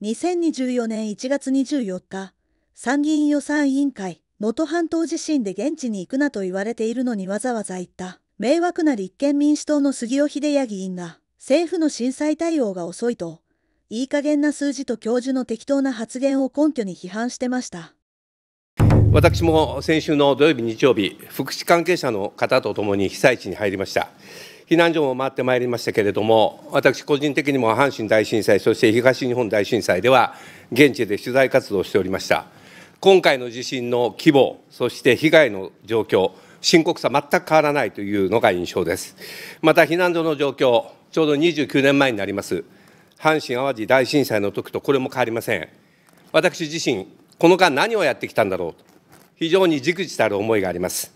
2024年1月24日、参議院予算委員会、能登半島地震で現地に行くなと言われているのにわざわざ行った。迷惑な立憲民主党の杉尾秀哉議員が、政府の震災対応が遅いと、いい加減な数字と教授の適当な発言を根拠に批判してました。私も先週の土曜日、日曜日、福祉関係者の方と共に被災地に入りました。避難所も回ってまいりましたけれども、私個人的にも阪神大震災、そして東日本大震災では、現地で取材活動をしておりました。今回の地震の規模、そして被害の状況、深刻さ、全く変わらないというのが印象です。また避難所の状況、ちょうど29年前になります、阪神・淡路大震災の時とこれも変わりません。私自身、この間、何をやってきたんだろうと、非常にじくじたる思いがあります。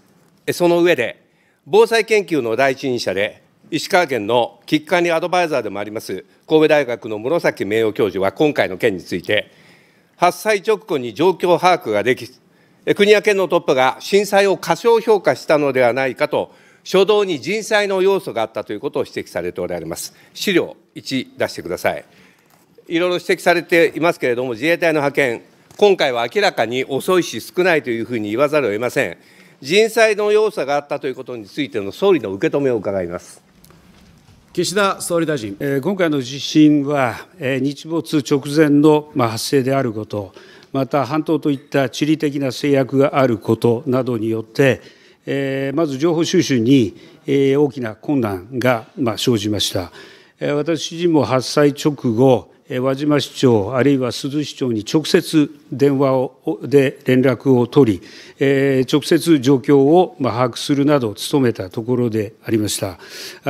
その上で、防災研究の第一人者で、石川県の危機管理アドバイザーでもあります神戸大学の室崎名誉教授は今回の件について、発災直後に状況把握ができず、国や県のトップが震災を過小評価したのではないかと、初動に人災の要素があったということを指摘されておられます。資料1出してください。いろいろ指摘されていますけれども、自衛隊の派遣、今回は明らかに遅いし少ないというふうに言わざるを得ません。人災の要素があったということについての総理の受け止めを伺います。岸田総理大臣。今回の地震は、日没直前の発生であること、また半島といった地理的な制約があることなどによって、まず情報収集に大きな困難が生じました。私自身も発災直後、輪島市長、あるいは珠洲市長に直接電話で連絡を取り、直接状況を把握するなど、努めたところでありました。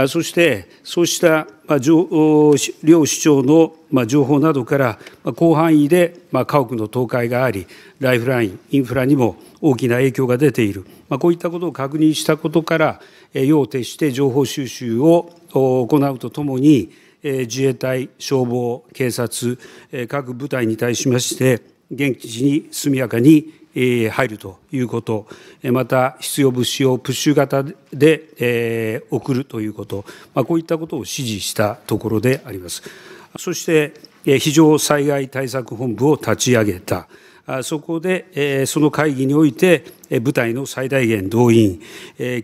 そして、そうした両市長の情報などから、広範囲で家屋の倒壊があり、ライフライン、インフラにも大きな影響が出ている、こういったことを確認したことから、要を徹して情報収集を行うとともに、自衛隊、消防、警察、各部隊に対しまして、現地に速やかに入るということ、また必要物資をプッシュ型で送るということ、こういったことを指示したところであります。そして、非常災害対策本部を立ち上げた。そこでその会議において、部隊の最大限動員、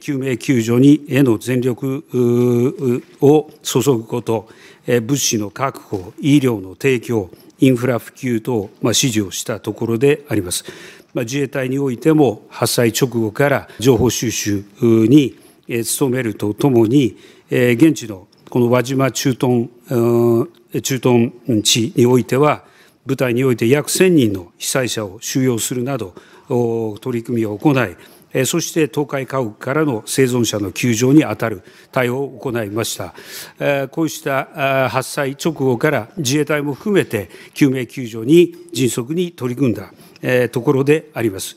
救命救助にへの全力を注ぐこと、物資の確保、医療の提供、インフラ普及等、まあ、指示をしたところであります。まあ、自衛隊においても、発災直後から情報収集に努めるとともに、現地のこの輪島駐屯、駐屯地においては、部隊において約1000人の被災者を収容するなど、取り組みを行い、そして倒壊家屋からの生存者の救助に当たる対応を行いました。こうした発災直後から自衛隊も含めて救命救助に迅速に取り組んだところであります。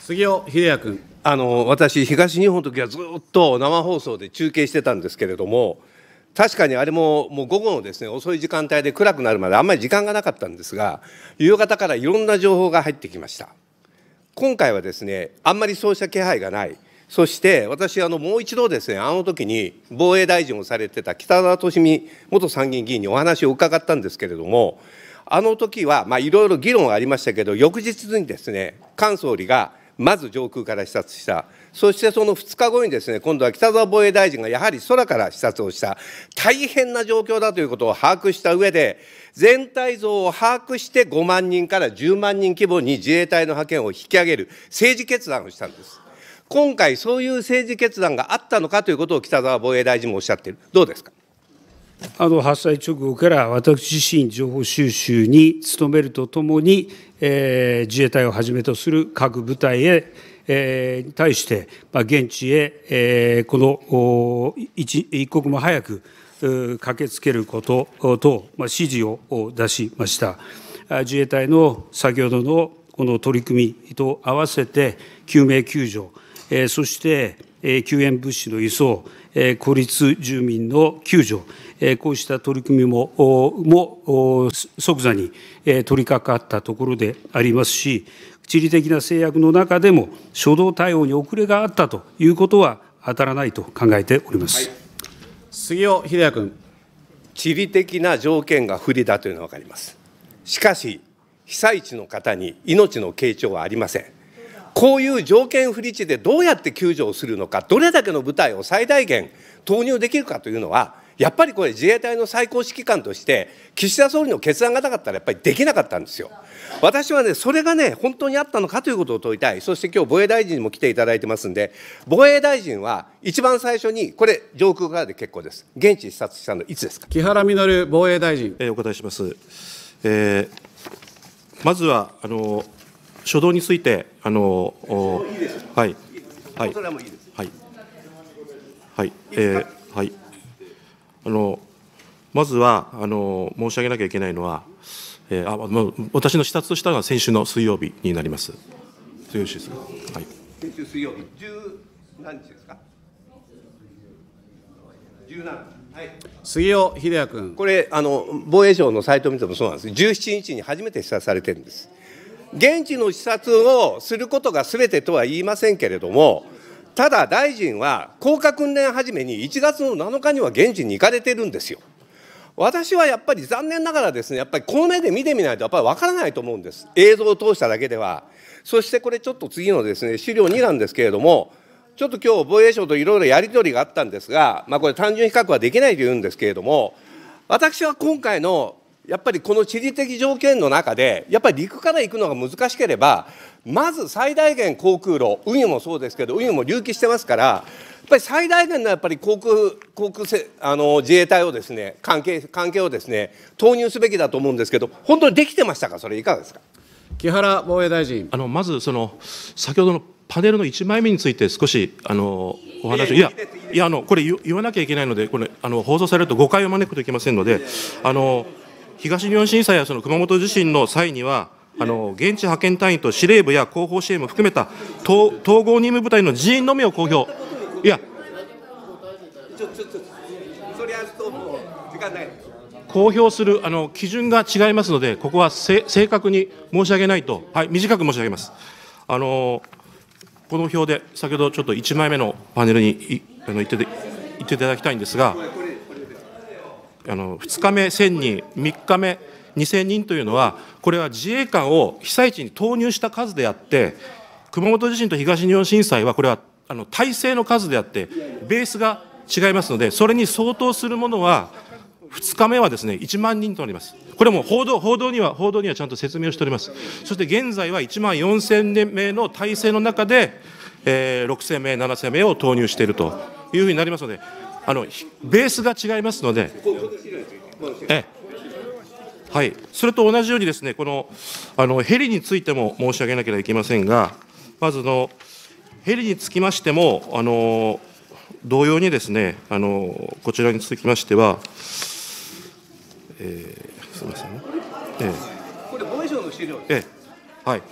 杉尾秀哉君あの私、東日本の時はずっと生放送で中継してたんですけれども、確かにあれももう午後のですね遅い時間帯で暗くなるまであんまり時間がなかったんですが夕方からいろんな情報が入ってきました今回はですねあんまりそうした気配がないそして私あのもう一度ですねあの時に防衛大臣をされてた北澤利美元参議院議員にお話を伺ったんですけれどもあの時はまいろいろ議論がありましたけど翌日にですね菅総理がまず上空から視察したそしてその2日後にですね、今度は北沢防衛大臣がやはり空から視察をした、大変な状況だということを把握した上で、全体像を把握して5万人から10万人規模に自衛隊の派遣を引き上げる政治決断をしたんです。今回、そういう政治決断があったのかということを北沢防衛大臣もおっしゃっている、どうですか。あの発災直後から私自身、情報収集に努めるとともに、えー、自衛隊をはじめとする各部隊へ、え対して、まあ、現地へ、えこの一一刻も早く駆けつけることと、まあ、指示を出しました。自衛隊の先ほどのこの取り組みと合わせて救命救助、えそして救援物資の輸送、孤立住民の救助、こうした取り組みもも即座に取り掛かったところでありますし、地理的な制約の中でも、初動対応に遅れがあったということは当たらないと考えております、はい、杉尾秀哉君。地理的な条件が不利だというのは分かります。しかし、被災地の方に命の傾聴はありません。こういう条件不利地でどうやって救助をするのか、どれだけの部隊を最大限投入できるかというのは、やっぱりこれ、自衛隊の最高指揮官として、岸田総理の決断がなかったら、やっぱりできなかったんですよ。私はね、それがね、本当にあったのかということを問いたい、そして今日防衛大臣にも来ていただいてますんで、防衛大臣は一番最初に、これ、上空からで結構です、現地視察したの、いつですか木原稔防衛大臣。えー、お答えします。えー、まずはあの初動について、あのはい、はい、はい、はい、えー、はい。あのまずはあの申し上げなきゃいけないのは、えー、あ私の視察としたのは先週の水曜日になります。そういですはい、先週水曜日、十何日ですか十7はい、杉尾秀哉君。これあの、防衛省のサイトを見てもそうなんです、17日に初めて視察されてるんです。現地の視察をすることがすべてとは言いませんけれども、ただ大臣は降下訓練始めに1月の7日には現地に行かれてるんですよ。私はやっぱり残念ながらですねやっぱりこの目で見てみないとやっぱり分からないと思うんです映像を通しただけではそしてこれちょっと次のですね資料2なんですけれどもちょっと今日防衛省といろいろやり取りがあったんですがまあこれ単純比較はできないというんですけれども私は今回のやっぱりこの地理的条件の中でやっぱり陸から行くのが難しければまず最大限航空路運輸もそうですけど運輸も隆起してますからやっぱり最大限のやっぱり航空航空せあの自衛隊をですね関係関係をですね投入すべきだと思うんですけど本当にできてましたかそれいかがですか木原防衛大臣あのまずその先ほどのパネルの1枚目について少しあのお話をいやいやあのこれ言わなきゃいけないのでこれあの放送されると誤解を招くといけませんのであの。東日本震災やその熊本地震の際には、あの現地派遣隊員と司令部や後方支援も含めた統合任務部隊の人員のみを公表、いや、公表するあの基準が違いますので、ここは正確に申し上げないと、はい、短く申し上げます。あのこの表で、先ほどちょっと1枚目のパネルにいあの言ってて言っていただきたいんですが。あの2日目1000人、3日目2000人というのは、これは自衛官を被災地に投入した数であって、熊本地震と東日本震災は、これはあの体制の数であって、ベースが違いますので、それに相当するものは、2日目はですね、1万人となります。これも報道、報道には、報道にはちゃんと説明をしております。そして現在は1万4000名の体制の中で、えー、6000名、7000名を投入しているというふうになりますので、あのベースが違いますので、えはい、それと同じようにです、ね、このあのヘリについても申し上げなければいけませんが、まずのヘリにつきましても、あの同様にです、ね、あのこちらにつきましては、えー、すみません、ね、えー、これ防衛省の資料えー、はい、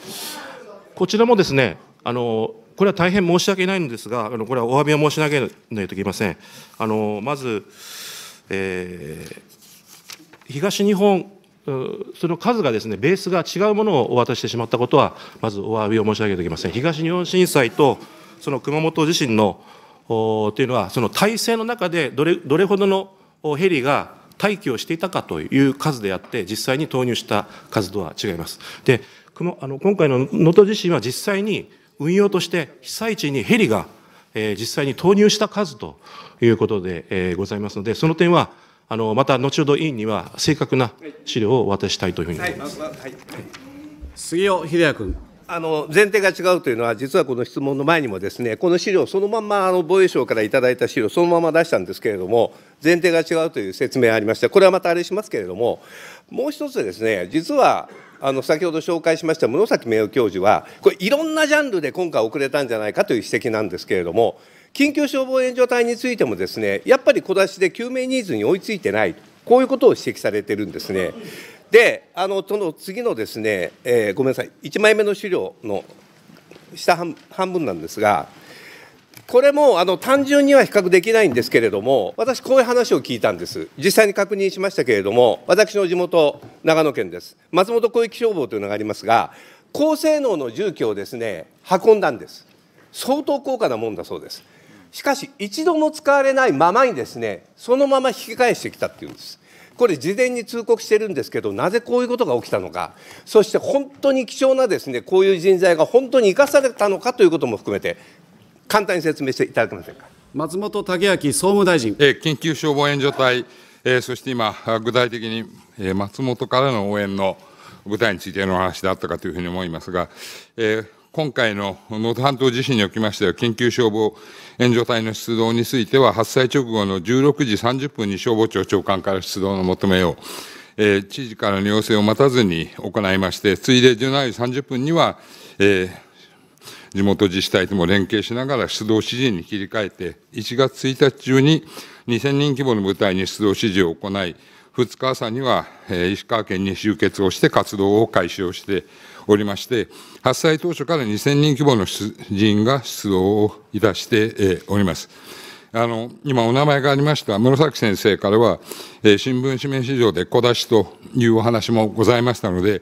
こちらもですねあのこれは大変申し訳ないのですが、あのこれはお詫びを申し上げないといけません。あのまず、えー、東日本、その数がですね、ベースが違うものをお渡ししてしまったことは、まずお詫びを申し上げておきません。東日本震災と、その熊本地震のというのは、その体制の中でどれどれほどのヘリが待機をしていたかという数であって、実際に投入した数とは違います。で、あの今回の能登地震は実際に運用として被災地にヘリが、え実際に投入した数ということで、えございますので、その点は、あのまた後ほど委員には正確な資料をお渡ししたいというふうに思います。はいはいはい、杉尾秀哉君。あの前提が違うというのは、実はこの質問の前にもですね、この資料、そのままあの防衛省からいただいた資料、そのまま出したんですけれども、前提が違うという説明がありまして、これはまたあれしますけれども、もう一つですね、実はあの先ほど紹介しました室崎名誉教授は、これ、いろんなジャンルで今回遅れたんじゃないかという指摘なんですけれども、緊急消防援助隊についてもですね、やっぱり小出しで救命ニーズに追いついてない、こういうことを指摘されてるんですね。で、あのその次のですね、えー、ごめんなさい、1枚目の資料の下半半分なんですが、これもあの単純には比較できないんですけれども、私、こういう話を聞いたんです、実際に確認しましたけれども、私の地元、長野県です、松本広域消防というのがありますが、高性能の重機をですね運んだんです、相当高価なもんだそうです。しかし、一度も使われないままにですね、そのまま引き返してきたっていうんです。これ事前に通告してるんですけどなぜこういうことが起きたのかそして本当に貴重なですねこういう人材が本当に生かされたのかということも含めて簡単に説明していただけませんか松本剛明総務大臣。え緊急消防援助隊、えー、そして今、具体的に、えー、松本からの応援の舞台についての話であったかというふうに思いますが、えー、今回の能登半島地震におきましては、緊急消防援助隊の出動については、発災直後の16時30分に消防庁長官から出動の求めを、えー、知事からの要請を待たずに行いまして、ついで17時30分には、えー、地元自治体とも連携しながら出動指示に切り替えて、1月1日中に2000人規模の部隊に出動指示を行い、2日朝には、え石川県に集結をして活動を開始をしておりまして、発災当初から2000人規模の出人が出動をいたして、えおります。あの今、お名前がありました室崎先生からは、え新聞紙面市場で小出しというお話もございましたので、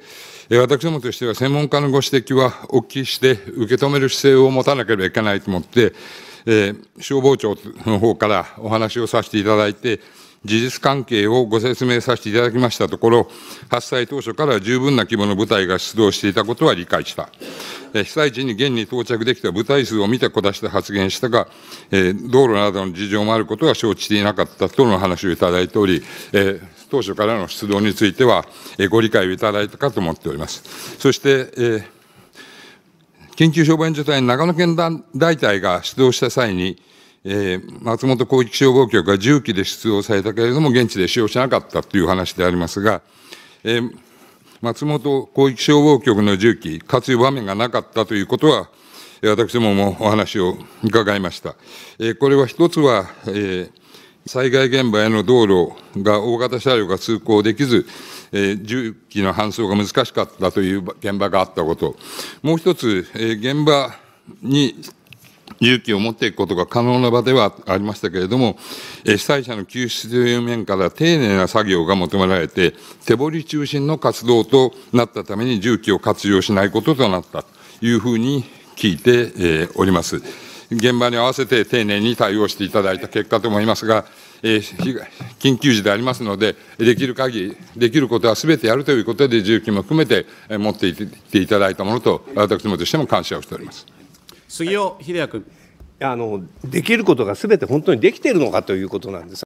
え私どもとしては専門家のご指摘はお聞きして、受け止める姿勢を持たなければいけないと思って、え消防庁の方からお話をさせていただいて、事実関係をご説明させていただきましたところ、発災当初から十分な規模の部隊が出動していたことは理解した。被災地に現に到着できた部隊数を見てこだして発言したが、え道路などの事情もあることは承知していなかったとの話をいただいており、え当初からの出動については、えご理解をいただいたかと思っております。そして、え緊急消防援助隊の長野県大隊が出動した際に、松本広域消防局が重機で出動されたけれども、現地で使用しなかったという話でありますが、松本広域消防局の重機、活用場面がなかったということは、私どももお話を伺いました。これは一つは、災害現場への道路が大型車両が通行できず、えー、重機の搬送が難しかったという現場があったこと、もう一つ、えー、現場に勇気を持っていくことが可能な場ではありましたけれども、被災者の救出という面から丁寧な作業が求められて、手掘り中心の活動となったために重機を活用しないこととなったというふうに聞いております。現場に合わせて丁寧に対応していただいた結果と思いますが、え緊急時でありますので、できる限り、できることはすべてやるということで、重機も含めて持っていっていただいたものと、私どもとしても感謝をしております。杉尾秀哉君。あのできることがすべて本当にできているのかということなんです。